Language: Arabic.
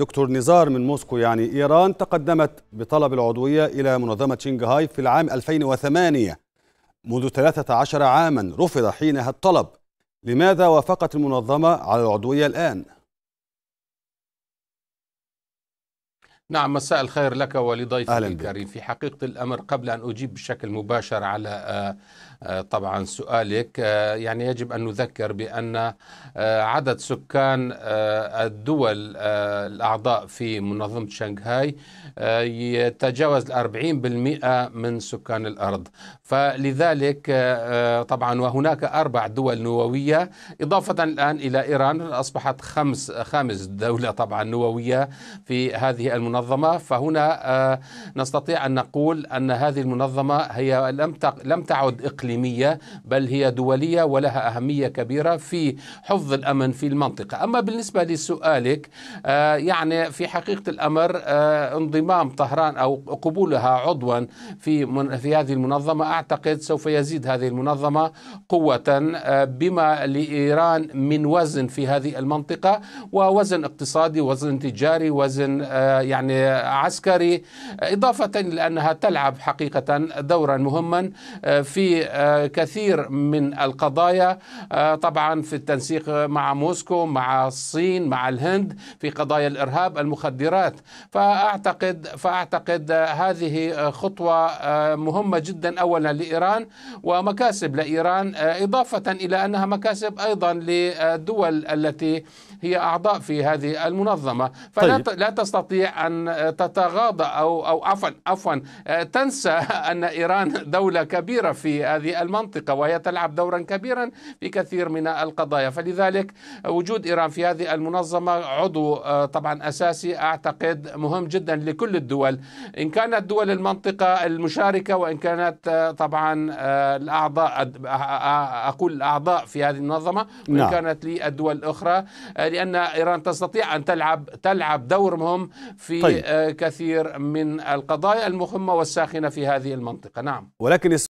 دكتور نزار من موسكو يعني إيران تقدمت بطلب العضوية إلى منظمة شنغهاي في العام 2008 منذ 13 عاما رفض حينها الطلب لماذا وافقت المنظمة على العضوية الآن؟ نعم مساء الخير لك ولضيفك الكريم في حقيقة الأمر قبل أن أجيب بشكل مباشر على آه، آه، طبعا سؤالك آه، يعني يجب أن نذكر بأن عدد سكان الدول الأعضاء في منظمة شنغهاي يتجاوز الأربعين بالمئة من سكان الأرض فلذلك طبعا وهناك أربع دول نووية إضافة الآن إلى إيران أصبحت خمس خامس دولة طبعا نووية في هذه المنظمة المنظمة فهنا آه، نستطيع أن نقول أن هذه المنظمة هي لم لم تعد إقليمية بل هي دولية ولها أهمية كبيرة في حفظ الأمن في المنطقة أما بالنسبة لسؤالك آه، يعني في حقيقة الأمر آه، انضمام طهران أو قبولها عضوا في في هذه المنظمة أعتقد سوف يزيد هذه المنظمة قوة بما لإيران من وزن في هذه المنطقة ووزن اقتصادي وزن تجاري وزن يعني يعني عسكري إضافة لأنها تلعب حقيقة دورا مهما آه، في آه، كثير من القضايا آه، طبعا في التنسيق مع موسكو مع الصين مع الهند في قضايا الإرهاب المخدرات فأعتقد فأعتقد هذه خطوة مهمة جدا أولا لإيران ومكاسب لإيران إضافة إلى أنها مكاسب أيضا للدول التي هي أعضاء في هذه المنظمة فلا طيب. لا تستطيع أن تتغاضى أو أو عفوا عفوا آه، تنسى أن إيران دولة كبيرة في هذه المنطقة وهي تلعب دورا كبيرا في كثير من القضايا فلذلك وجود إيران في هذه المنظمة عضو آه، طبعا أساسي أعتقد مهم جدا لكل الدول إن كانت دول المنطقة المشاركة وإن كانت آه، طبعا الأعضاء أقول الأعضاء في هذه المنظمة وإن نعم. كانت للدول الأخرى لأن إيران تستطيع أن تلعب تلعب دور مهم في طيب. آه، كثير من القضايا المهمة والساخنة في هذه المنطقة نعم ولكن